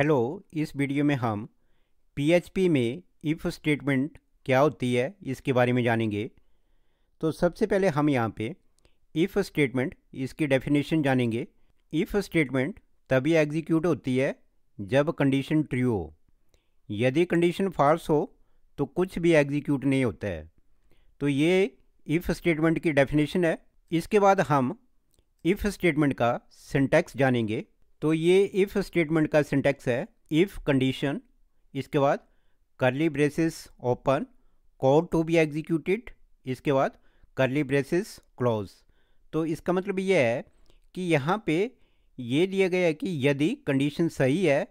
hello इस video में हम पीएचपी में इफ़ स्टेटमेंट क्या होती है इसके बारे में जानेंगे तो सबसे पहले हम यहाँ पे इफ़ स्टेटमेंट इसकी डेफिनेशन जानेंगे इफ़ स्टेटमेंट तभी एग्जीक्यूट होती है जब कंडीशन ट्रू हो यदि कंडीशन फॉल्स हो तो कुछ भी एग्जीक्यूट नहीं होता है तो ये इफ़ स्टेटमेंट की डेफिनेशन है इसके बाद हम इफ़ स्टेटमेंट का सिंटैक्स जानेंगे तो ये इफ़ स्टेटमेंट का सिंटेक्स है इफ़ कंडीशन इसके बाद curly braces open code to be executed इसके बाद करली ब्रेसिस क्लोज तो इसका मतलब ये है कि यहाँ पे ये दिया गया है कि यदि कंडीशन सही है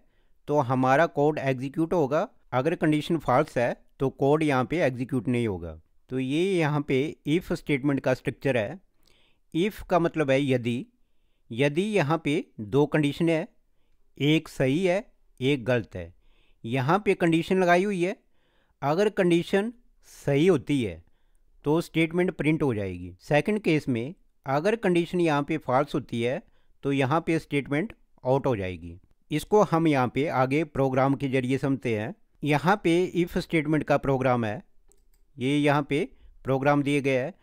तो हमारा कोड एग्जीक्यूट होगा अगर कंडीशन फॉल्स है तो कोड यहाँ पे एग्जीक्यूट नहीं होगा तो ये यहाँ पे इफ़ स्टेटमेंट का स्ट्रक्चर है इफ़ का मतलब है यदि यदि यहाँ पे दो कंडीशन है एक सही है एक गलत है यहाँ पे कंडीशन लगाई हुई है अगर कंडीशन सही होती है तो स्टेटमेंट प्रिंट हो जाएगी सेकंड केस में अगर कंडीशन यहाँ पे फॉल्स होती है तो यहाँ पे स्टेटमेंट आउट हो जाएगी इसको हम यहाँ पे आगे प्रोग्राम के जरिए समझते हैं यहाँ पे इफ़ स्टेटमेंट का प्रोग्राम है ये यह यहाँ पे प्रोग्राम दिए गए है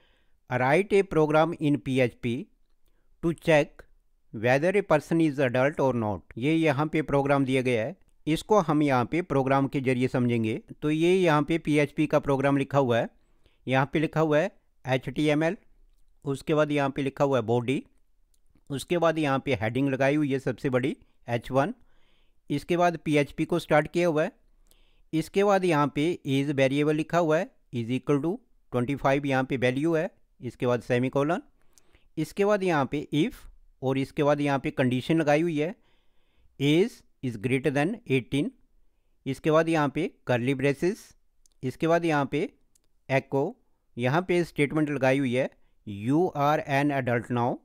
write a program in P H P to check whether a person is adult और नॉट ये यहाँ पे प्रोग्राम दिया गया है इसको हम यहाँ पे प्रोग्राम के जरिए समझेंगे तो ये यहाँ पे पी का प्रोग्राम लिखा हुआ है यहाँ पे लिखा हुआ है एच उसके बाद यहाँ पे लिखा हुआ है बॉडी उसके बाद यहाँ पे हेडिंग लगाई हुई है सबसे बड़ी एच वन इसके बाद पी को स्टार्ट किया हुआ है इसके बाद यहाँ पे इज़ वेरिएबल लिखा हुआ है is equal to twenty five यहाँ पे वैल्यू है इसके बाद सेमी कॉलन इसके बाद यहाँ पे इफ़ और इसके बाद यहाँ पे कंडीशन लगाई हुई है एज इज़ ग्रेटर देन 18 इसके बाद यहाँ पे करली ब्रेसिस इसके बाद यहाँ पे एको यहाँ पे स्टेटमेंट लगाई हुई है you are an adult now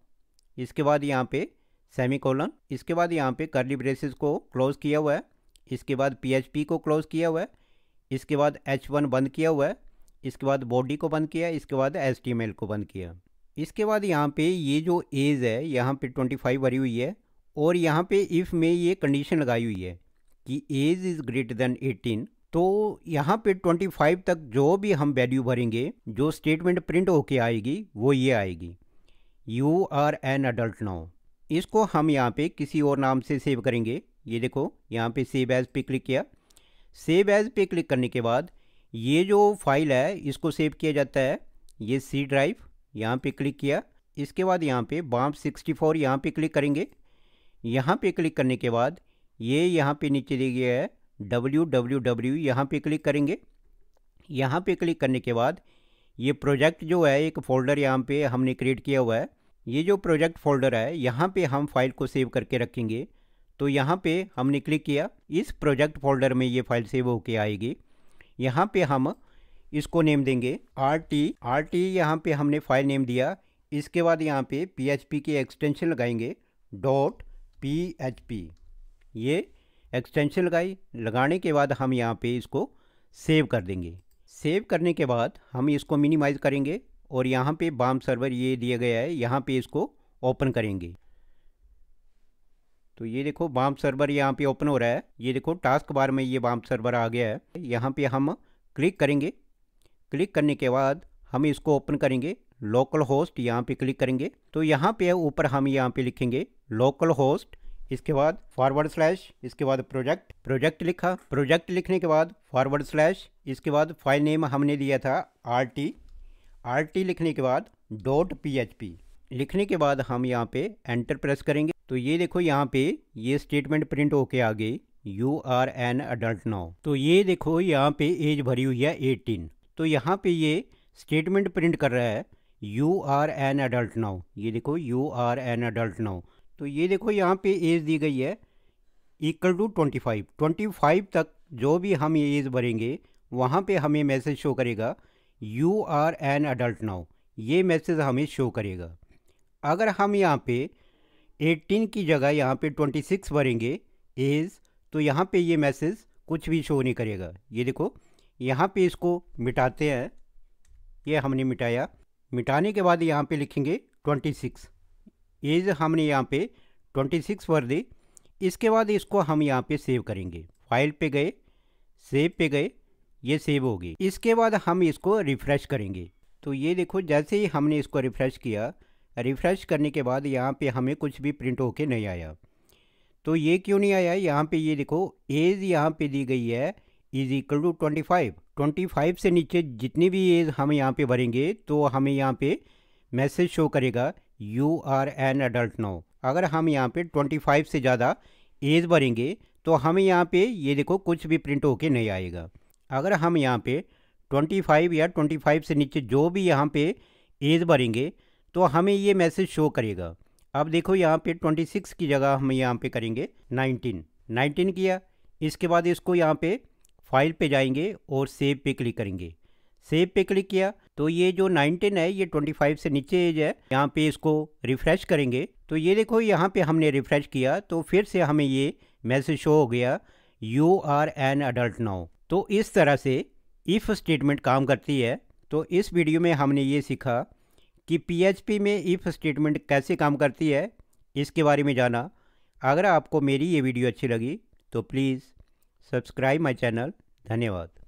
इसके बाद यहाँ पे सेमी कॉलन इसके बाद यहाँ पे करली ब्रेसिस को क्लोज़ किया हुआ है इसके बाद पी को क्लोज़ किया हुआ है इसके बाद एच वन बंद किया हुआ है इसके बाद बॉडी को बंद किया इसके बाद एस को बंद किया इसके बाद यहाँ पे ये जो एज है यहाँ पे 25 भरी हुई है और यहाँ पे इफ़ में ये कंडीशन लगाई हुई है कि एज इज़ ग्रेटर देन 18 तो यहाँ पे 25 तक जो भी हम वैल्यू भरेंगे जो स्टेटमेंट प्रिंट होके आएगी वो ये आएगी you are an adult now इसको हम यहाँ पे किसी और नाम से सेव करेंगे ये देखो यहाँ पे सेव एज़ पे क्लिक किया सेव एज़ पे क्लिक करने के बाद ये जो फाइल है इसको सेव किया जाता है ये सी ड्राइव यहाँ पे क्लिक किया इसके बाद यहाँ पे बाम 64 फोर यहाँ पर क्लिक करेंगे यहाँ पे क्लिक करने के बाद ये यहाँ पे नीचे दिया गया है डब्ल्यू डब्ल्यू डब्ल्यू यहाँ पर क्लिक करेंगे यहाँ पे क्लिक करने के बाद ये प्रोजेक्ट जो है एक फ़ोल्डर यहाँ पे हमने क्रिएट किया हुआ है ये जो प्रोजेक्ट फोल्डर है यहाँ पे हम फाइल को सेव करके रखेंगे तो यहाँ पे हमने क्लिक किया इस प्रोजेक्ट फोल्डर में ये फाइल सेव होके आएगी यहाँ पे हम इसको नेम देंगे आर टी आर टी यहाँ पर हमने फाइल नेम दिया इसके बाद यहाँ पे पी एच पी के एक्सटेंशन लगाएंगे डॉट पी एच पी ये एक्सटेंशन लगाई लगाने के बाद हम यहाँ पे इसको सेव कर देंगे सेव करने के बाद हम इसको मिनिमाइज करेंगे और यहाँ पे बाम सर्वर ये दिया गया है यहाँ पे इसको ओपन करेंगे तो ये देखो बाम सर्वर यहाँ पे ओपन हो रहा है ये देखो टास्क बार में ये बाम सर्वर आ गया है यहाँ पे हम क्लिक करेंगे क्लिक करने के बाद हम इसको ओपन करेंगे लोकल होस्ट यहाँ पे क्लिक करेंगे तो यहाँ पे ऊपर हम यहाँ पे लिखेंगे लोकल होस्ट इसके बाद फॉरवर्ड स्लैश इसके बाद प्रोजेक्ट प्रोजेक्ट लिखा प्रोजेक्ट लिखने के बाद फॉरवर्ड स्लैश इसके बाद फाइल नेम हमने दिया था आर टी आर टी लिखने के बाद डॉट पी एच पी लिखने के बाद हम यहाँ पे एंटर प्रेस करेंगे तो ये देखो यहाँ पे ये स्टेटमेंट प्रिंट होके आ गई you are an adult now तो ये देखो यहाँ पे एज भरी हुई है एटीन तो यहाँ पे ये स्टेटमेंट प्रिंट कर रहा है you are an adult now ये देखो you are an adult now तो ये देखो यहाँ पे एज दी गई है equal to twenty five twenty five तक जो भी हम ये एज भरेंगे वहाँ पे हमें मैसेज शो करेगा you are an adult now ये मैसेज हमें शो करेगा अगर हम यहाँ पे 18 की जगह यहाँ पे 26 भरेंगे एज तो यहाँ पे ये मैसेज कुछ भी शो नहीं करेगा ये देखो यहाँ पे इसको मिटाते हैं ये हमने मिटाया मिटाने के बाद यहाँ पे लिखेंगे ट्वेंटी सिक्स एज हमने यहाँ पे ट्वेंटी सिक्स भर दी इसके बाद इसको हम यहाँ पे सेव करेंगे फाइल पे गए सेव पे गए ये सेव होगी इसके बाद हम इसको रिफ़्रेश करेंगे तो ये देखो जैसे ही हमने इसको रिफ़्रेश किया रिफ़्रेश करने के बाद यहाँ पे हमें कुछ भी प्रिंट होके नहीं आया तो ये क्यों नहीं आया यहाँ पे ये देखो एज यहाँ पे दी गई है is equal to twenty five twenty five से नीचे जितनी भी एज हम यहाँ पे भरेंगे तो हमें यहाँ पे मैसेज शो करेगा you are an adult now अगर हम यहाँ पे ट्वेंटी फाइव से ज़्यादा एज भरेंगे तो हमें यहाँ पे ये देखो कुछ भी प्रिंट होके नहीं आएगा अगर हम यहाँ पे ट्वेंटी फाइव या ट्वेंटी फाइव से नीचे जो भी यहाँ पे एज भरेंगे तो हमें ये मैसेज शो करेगा अब देखो यहाँ पे ट्वेंटी सिक्स की जगह हम यहाँ पे करेंगे नाइनटीन नाइनटीन किया इसके बाद इसको यहाँ पे फाइल पे जाएंगे और सेव पे क्लिक करेंगे सेव पे क्लिक किया तो ये जो 19 है ये 25 से नीचे एज है यहाँ पे इसको रिफ्रेश करेंगे तो ये देखो यहाँ पे हमने रिफ्रेश किया तो फिर से हमें ये मैसेज शो हो गया you are an adult now तो इस तरह से इफ़ स्टेटमेंट काम करती है तो इस वीडियो में हमने ये सीखा कि पी में इफ़ स्टेटमेंट कैसे काम करती है इसके बारे में जाना अगर आपको मेरी ये वीडियो अच्छी लगी तो प्लीज़ सब्सक्राइब माई चैनल धन्यवाद